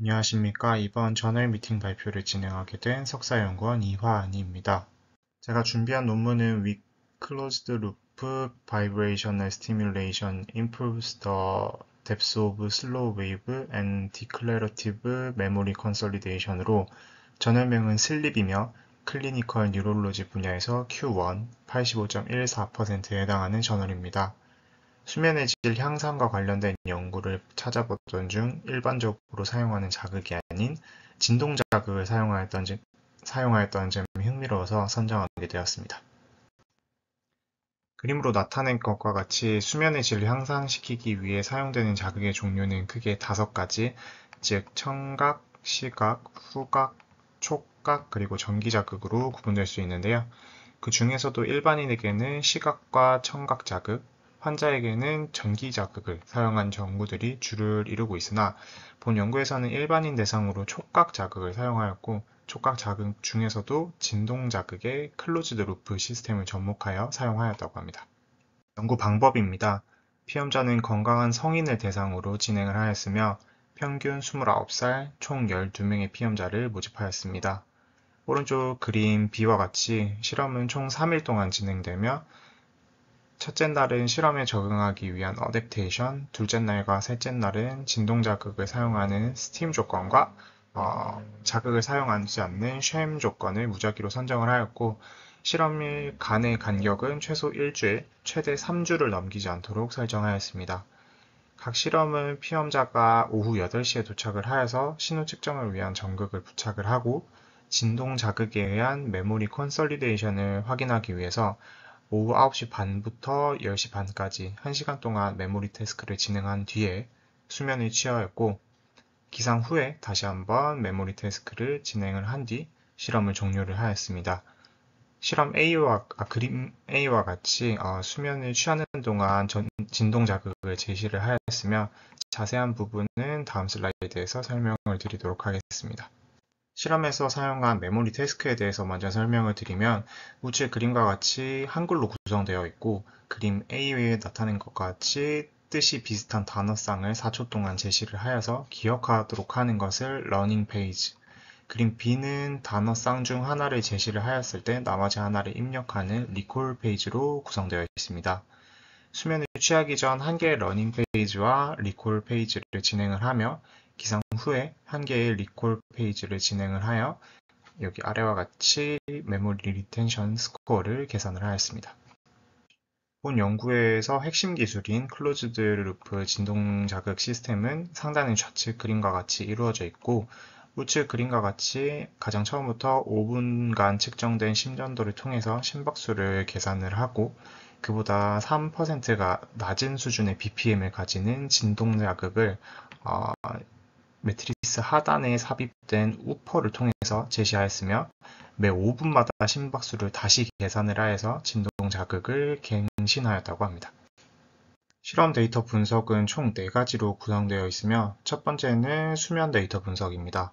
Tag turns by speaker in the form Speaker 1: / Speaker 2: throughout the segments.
Speaker 1: 안녕하십니까. 이번 저널 미팅 발표를 진행하게 된 석사연구원 이화은입니다. 제가 준비한 논문은 We Closed Loop Vibrational Stimulation Improves the Depth of Slow Wave and Declarative Memory Consolidation으로 전염명은 슬립이며 클리니컬 뉴롤로지 분야에서 Q1 85.14%에 해당하는 저널입니다. 수면의 질 향상과 관련된 연구를 찾아보던 중 일반적으로 사용하는 자극이 아닌 진동 자극을 사용하였던, 사용하였던 점이 흥미로워서 선정하게 되었습니다. 그림으로 나타낸 것과 같이 수면의 질을 향상시키기 위해 사용되는 자극의 종류는 크게 다섯 가지, 즉 청각, 시각, 후각, 촉각, 그리고 전기자극으로 구분될 수 있는데요. 그 중에서도 일반인에게는 시각과 청각 자극, 환자에게는 전기 자극을 사용한 연구들이 주를 이루고 있으나 본 연구에서는 일반인 대상으로 촉각 자극을 사용하였고 촉각 자극 중에서도 진동 자극의 클로즈드 루프 시스템을 접목하여 사용하였다고 합니다. 연구 방법입니다. 피험자는 건강한 성인을 대상으로 진행을 하였으며 평균 29살 총 12명의 피험자를 모집하였습니다. 오른쪽 그림 B와 같이 실험은 총 3일 동안 진행되며 첫째 날은 실험에 적응하기 위한 어댑테이션, 둘째 날과 셋째 날은 진동 자극을 사용하는 스팀 조건과 어, 자극을 사용하지 않는 쉼 조건을 무작위로 선정을 하였고 실험일 간의 간격은 최소 1주일, 최대 3주를 넘기지 않도록 설정하였습니다. 각 실험은 피험자가 오후 8시에 도착을 하여서 신호 측정을 위한 정극을 부착을 하고 진동 자극에 의한 메모리 컨설리데이션을 확인하기 위해서 오후 9시 반부터 10시 반까지 1시간 동안 메모리 테스크를 진행한 뒤에 수면을 취하였고 기상 후에 다시 한번 메모리 테스크를 진행을 한 뒤 실험을 종료를 하였습니다. 실험 A와 아, 그림 A와 같이 어, 수면을 취하는 동안 전, 진동 자극을 제시를 하였으며 자세한 부분은 다음 슬라이드에서 설명을 드리도록 하겠습니다. 실험에서 사용한 메모리 테스크에 대해서 먼저 설명을 드리면 우측 그림과 같이 한글로 구성되어 있고 그림 A 에 나타낸 것과 같이 뜻이 비슷한 단어쌍을 4초 동안 제시를 하여서 기억하도록 하는 것을 러닝 페이지 그림 B는 단어쌍 중 하나를 제시를 하였을 때 나머지 하나를 입력하는 리콜 페이지로 구성되어 있습니다. 수면을 취하기 전 한 개의 러닝 페이지와 리콜 페이지를 진행을 하며 기상 후에 한 개의 리콜 페이지를 진행을 하여 여기 아래와 같이 메모리 리텐션 스코어를 계산을 하였습니다. 본 연구에서 핵심 기술인 클로즈드 루프 진동 자극 시스템은 상단의 좌측 그림과 같이 이루어져 있고 우측 그림과 같이 가장 처음부터 5분간 측정된 심전도를 통해서 심박수를 계산을 하고 그보다 3%가 낮은 수준의 BPM을 가지는 진동 자극을 어, 매트리스 하단에 삽입된 우퍼를 통해서 제시하였으며 매 5분마다 심박수를 다시 계산을 하여서 진동 자극을 갱신하였다고 합니다. 실험 데이터 분석은 총 4가지로 구성되어 있으며 첫 번째는 수면 데이터 분석입니다.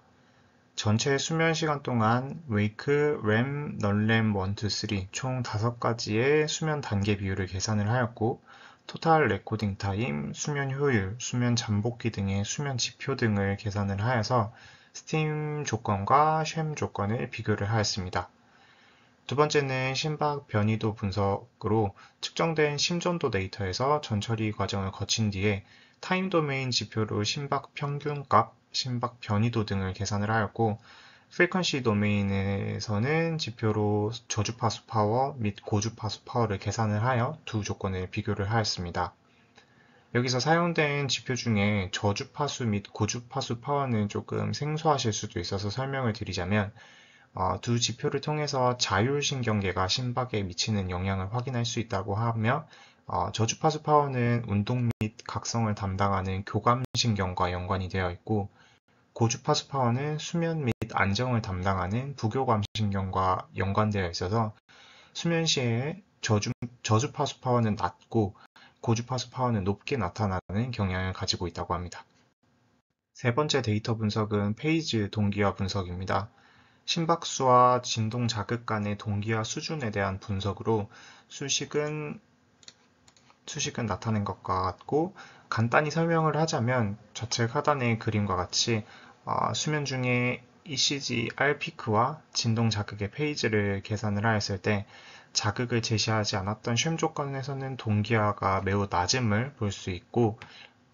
Speaker 1: 전체 수면 시간 동안 웨이크, 램, 널램, 투, 쓰리 총 5가지의 수면 단계 비율을 계산을 하였고 토탈 레코딩 타임, 수면 효율, 수면 잠복기 등의 수면 지표 등을 계산을 하여서 스팀 조건과 쉼 조건을 비교를 하였습니다. 두 번째는 심박 변이도 분석으로 측정된 심전도 데이터에서 전처리 과정을 거친 뒤에 타임 도메인 지표로 심박 평균값, 심박 변이도 등을 계산을 하였고 frequency 도메인에서는 지표로 저주파수 파워 및 고주파수 파워를 계산을 하여 두 조건을 비교를 하였습니다. 여기서 사용된 지표 중에 저주파수 및 고주파수 파워는 조금 생소하실 수도 있어서 설명을 드리자면 어, 두 지표를 통해서 자율신경계가 심박에 미치는 영향을 확인할 수 있다고 하며 어, 저주파수 파워는 운동 및 각성을 담당하는 교감신경과 연관이 되어 있고 고주파스파워는 수면 및 안정을 담당하는 부교감신경과 연관되어 있어서 수면 시에 저주, 저주파수파워는 낮고 고주파수파워는 높게 나타나는 경향을 가지고 있다고 합니다. 세 번째 데이터 분석은 페이즈 동기화 분석입니다. 심박수와 진동 자극 간의 동기화 수준에 대한 분석으로 수식은 수식은 나타낸 것과 같고 간단히 설명을 하자면 좌측 하단의 그림과 같이 어, 수면 중에 ECG R 피크와 진동 자극의 페이지를 계산을 하였을 때 자극을 제시하지 않았던 쉼 조건에서는 동기화가 매우 낮음을 볼 수 있고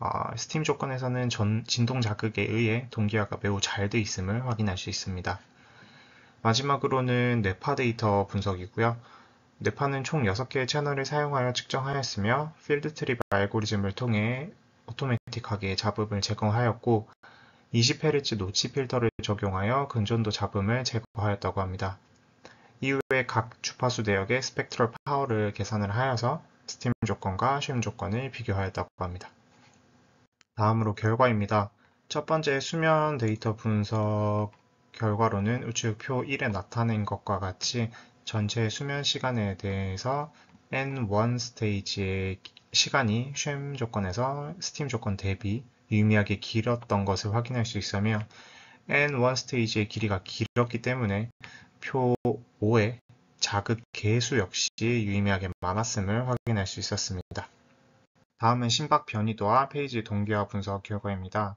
Speaker 1: 어, 스팀 조건에서는 전, 진동 자극에 의해 동기화가 매우 잘 돼 있음을 확인할 수 있습니다. 마지막으로는 뇌파 데이터 분석이고요. 뇌파는 총 6개의 채널을 사용하여 측정하였으며 필드 트립 알고리즘을 통해 오토매틱하게 잡음을 제거하였고 20Hz 노치 필터를 적용하여 근전도 잡음을 제거하였다고 합니다. 이후에 각 주파수 내역의 스펙트럴 파워를 계산을 하여서 스팀 조건과 쉼 조건을 비교하였다고 합니다. 다음으로 결과입니다. 첫 번째 수면 데이터 분석 결과로는 우측표 1에 나타낸 것과 같이 전체 수면 시간에 대해서 N1 스테이지의 시간이 쉼 조건에서 스팀 조건 대비 유의미하게 길었던 것을 확인할 수 있으며 N1 스테이지의 길이가 길었기 때문에 표 5의 자극 개수 역시 유의미하게 많았음을 확인할 수 있었습니다. 다음은 심박 변이도와 페이지 동기화 분석 결과입니다.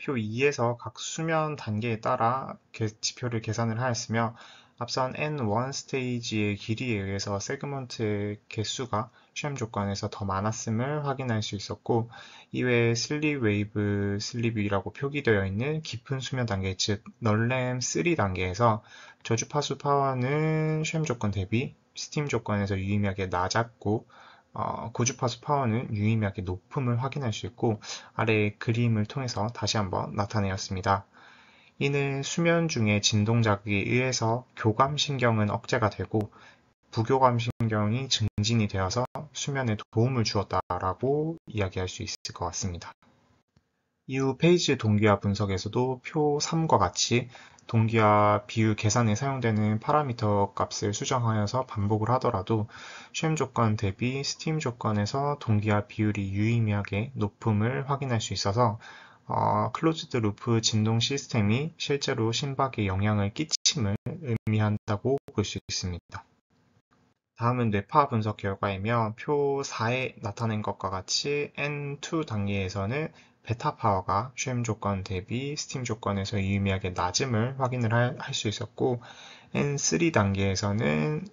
Speaker 1: 표 2에서 각 수면 단계에 따라 지표를 계산을 하였으며 앞선 n1 스테이지의 길이에 의해서 세그먼트의 개수가 시험 조건에서 더 많았음을 확인할 수 있었고 이외에 슬립 웨이브 슬립이라고 표기되어 있는 깊은 수면 단계 즉널렘3 단계에서 저주 파수 파워는 시험 조건 대비 스팀 조건에서 유의미하게 낮았고 어, 고주파수 파워는 유의미하게 높음을 확인할 수 있고 아래의 그림을 통해서 다시 한번 나타내었습니다. 이는 수면 중에 진동 작극에 의해서 교감신경은 억제가 되고 부교감신경이 증진이 되어서 수면에 도움을 주었다라고 이야기할 수 있을 것 같습니다. 이후 페이지 동기화 분석에서도 표 3과 같이 동기화 비율 계산에 사용되는 파라미터 값을 수정하여서 반복을 하더라도 쉼 조건 대비 스팀 조건에서 동기화 비율이 유의미하게 높음을 확인할 수 있어서 어, 클로즈드 루프 진동 시스템이 실제로 심박에 영향을 끼침을 의미한다고 볼 수 있습니다. 다음은 뇌파 분석 결과이며 표 4에 나타낸 것과 같이 N2 단계에서는 베타 파워가 쉼 조건 대비 스팀 조건에서 유의미하게 낮음을 확인을 할 수 있었고 N3 단계에서는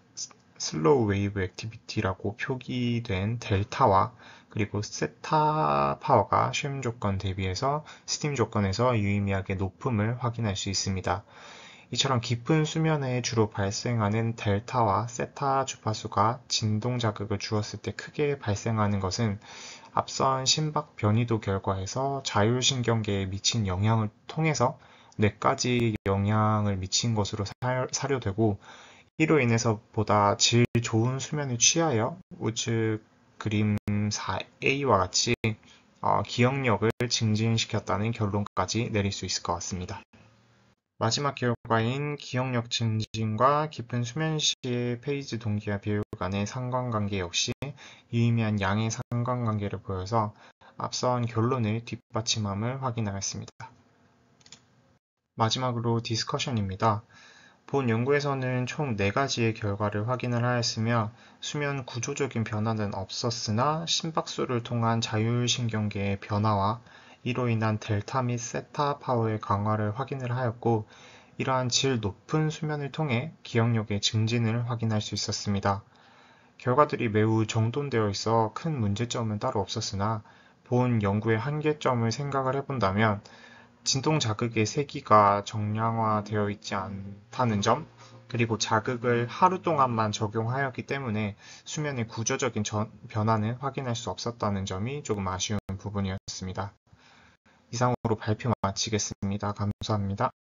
Speaker 1: 슬로우 웨이브 액티비티라고 표기된 델타와 그리고 세타 파워가 쉼 조건 대비해서 스팀 조건에서 유의미하게 높음을 확인할 수 있습니다. 이처럼 깊은 수면에 주로 발생하는 델타와 세타 주파수가 진동 자극을 주었을 때 크게 발생하는 것은 앞선 심박 변이도 결과에서 자율신경계에 미친 영향을 통해서 뇌까지 영향을 미친 것으로 사료되고 이로 인해서 보다 질 좋은 수면을 취하여 우측 그림 4A와 같이 어, 기억력을 증진시켰다는 결론까지 내릴 수 있을 것 같습니다. 마지막 결과인 기억력 증진과 깊은 수면 시의 페이지 동기와 비율 간의 상관관계 역시 유의미한 양의 상관관계를 보여서 앞선 결론을 뒷받침함을 확인하였습니다. 마지막으로 디스커션입니다. 본 연구에서는 총 4가지의 결과를 확인을 하였으며 수면 구조적인 변화는 없었으나 심박수를 통한 자율신경계의 변화와 이로 인한 델타 및 세타 파워의 강화를 확인을 하였고 이러한 질 높은 수면을 통해 기억력의 증진을 확인할 수 있었습니다. 결과들이 매우 정돈되어 있어 큰 문제점은 따로 없었으나 본 연구의 한계점을 생각을 해본다면 진동 자극의 세기가 정량화되어 있지 않다는 점, 그리고 자극을 하루 동안만 적용하였기 때문에 수면의 구조적인 전, 변화는 확인할 수 없었다는 점이 조금 아쉬운 부분이었습니다. 이상으로 발표 마치겠습니다. 감사합니다.